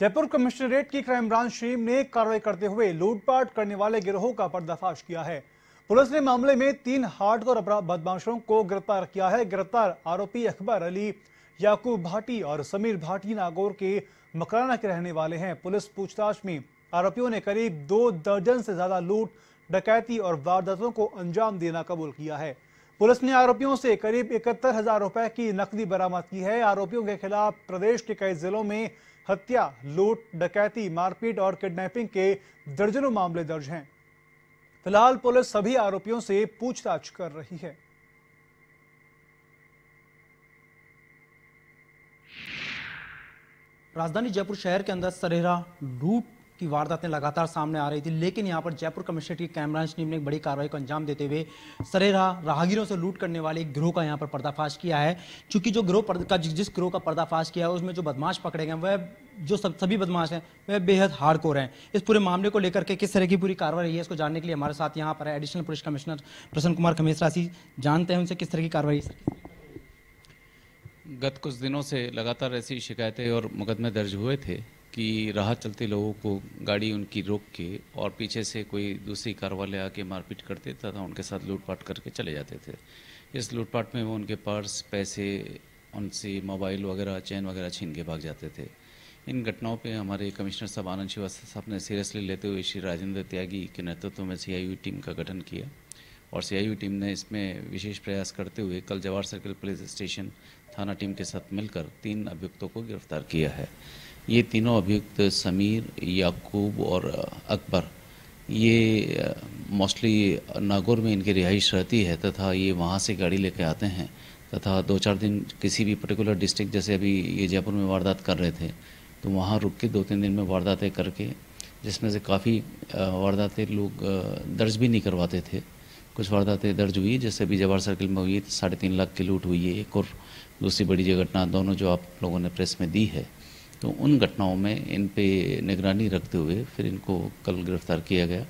Jaipur commissionerate की crime branch team ने कार्रवाई करते हुए लूटपाट करने वाले गिरोह का पर्दाफाश किया है पुलिस ने मामले में तीन और बदमाशों को गिरफ्तार किया है गिरफ्तार आरोपी अकबर अली याकूब भाटी और समीर भाटी नागौर के मकराना के रहने वाले हैं पुलिस पूछताछ में आरोपियों ने करीब दो दर्जन से ज्यादा लूट डकैती और वारदातों को अंजाम देना कबूल किया है पुलिस ने आरोपियों से करीब इकहत्तर हजार रुपए की नकदी बरामद की है आरोपियों के खिलाफ प्रदेश के कई जिलों में हत्या लूट डकैती मारपीट और किडनैपिंग के दर्जनों मामले दर्ज हैं फिलहाल पुलिस सभी आरोपियों से पूछताछ कर रही है राजधानी जयपुर शहर के अंदर सरेरा लूट की वारदातें लगातार सामने आ रही थी लेकिन यहाँ पर जयपुर कमिश्नरेट की क्राइमब्रांच टीम ने एक बड़ी कार्रवाई को अंजाम देते हुए सरेरा राहगीरों से लूट करने वाले एक ग्रोह का यहाँ पर पर्दाफाश किया है चूंकि जो ग्रोह का जिस ग्रोह का पर्दाफाश किया है उसमें जो बदमाश पकड़े गए वह जो सब सभी बदमाश हैं वह बेहद हार्ड कोर हैं इस पूरे मामले को लेकर के किस तरह की पूरी कार्रवाई है इसको जानने के लिए हमारे साथ यहाँ पर है एडिशनल पुलिस कमिश्नर प्रसन्न कुमार खमेसरा जानते हैं उनसे किस तरह की कार्रवाई गत कुछ दिनों से लगातार ऐसी शिकायतें और मुकदमे दर्ज हुए थे कि राह चलते लोगों को गाड़ी उनकी रोक के और पीछे से कोई दूसरी कार वाले आके मारपीट करते तथा उनके साथ लूटपाट करके चले जाते थे इस लूटपाट में वो उनके पर्स पैसे उनसे मोबाइल वगैरह चैन वगैरह छीन के भाग जाते थे इन घटनाओं पे हमारे कमिश्नर साहब आनंद श्रीवास्तव साहब ने सीरियसली लेते हुए श्री राजेंद्र त्यागी के नेतृत्व में सी टीम का गठन किया और सी टीम ने इसमें विशेष प्रयास करते हुए कल जवाहर सर्किल पुलिस स्टेशन थाना टीम के साथ मिलकर तीन अभियुक्तों को गिरफ्तार किया है ये तीनों अभियुक्त समीर याकूब और अकबर ये मोस्टली नागौर में इनकी रिहाइश रहती है तथा ये वहाँ से गाड़ी लेकर आते हैं तथा दो चार दिन किसी भी पर्टिकुलर डिस्ट्रिक्ट जैसे अभी ये जयपुर में वारदात कर रहे थे तो वहाँ रुक के दो तीन दिन में वारदातें करके जिसमें से काफ़ी वारदातें लोग दर्ज भी नहीं करवाते थे कुछ वारदातें दर्ज हुई जैसे अभी जवाहर सर्किल में हुई साढ़े तीन लाख की लूट हुई है एक और दूसरी बड़ी जो घटना दोनों जो आप लोगों ने प्रेस में दी है तो उन घटनाओं में इन पे निगरानी रखते हुए फिर इनको कल गिरफ्तार किया गया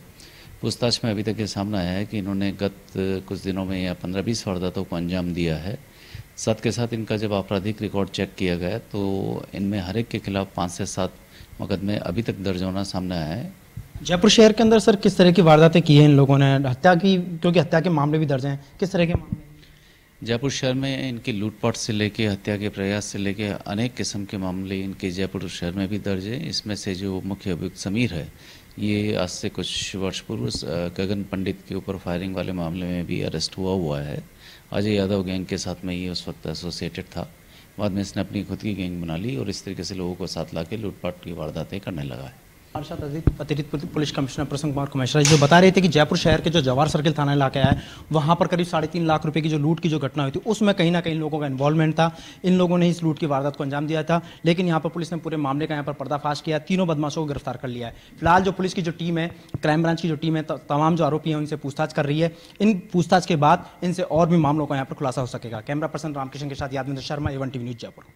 पूछताछ में अभी तक ये सामने आया है कि इन्होंने गत कुछ दिनों में या पंद्रह बीस वारदातों को अंजाम दिया है साथ के साथ इनका जब आपराधिक रिकॉर्ड चेक किया गया तो इनमें हर एक के खिलाफ पाँच से सात मुकदमे अभी तक दर्ज होना सामने आया है जयपुर शहर के अंदर सर किस तरह की वारदातें की हैं इन लोगों ने हत्या की क्योंकि हत्या के मामले भी दर्ज हैं किस तरह के मामले जयपुर शहर में इनकी लूटपाट से लेके हत्या के प्रयास से लेके अनेक किस्म के मामले इनके जयपुर शहर में भी दर्ज है इसमें से जो मुख्य अभियुक्त समीर है ये आज से कुछ वर्ष पूर्व गगन पंडित के ऊपर फायरिंग वाले मामले में भी अरेस्ट हुआ हुआ है अजय यादव गैंग के साथ में ये उस वक्त एसोसिएटेड था बाद में इसने अपनी खुद की गैंग बना ली और इस तरीके से लोगों को साथ ला के लूटपाट की वारदातें करने लगा है अतिरिक्त पुलिस कमिश्नर प्रसन्न कुमार कुमेश्वर जो बता रहे थे कि जयपुर शहर के जो जवाहर सर्किल थाना इलाका है वहाँ पर करीब साढ़े तीन लाख रुपए की जो लूट की जो घटना हुई थी उसमें कहीं ना कहीं लोगों का इन्वॉल्वमेंट था इन लोगों ने इस लूट की वारदात को अंजाम दिया था लेकिन यहाँ पर पुलिस ने पूरे मामले का यहाँ पर पर्दाफाश किया तीनों बदमाशों को गिरफ्तार कर लिया है फिलहाल जो पुलिस की जो टीम है क्राइम ब्रांच की जो टीम है तमाम जो आरोपी है उनसे पूछताछ कर रही है इन पूछताछ के बाद इनसे और भी मामलों का यहाँ पर खुलासा हो सकेगा कैमरा पर्सन रामकृष्ण के साथ Yadvinder Sharma A one TV news Jaipur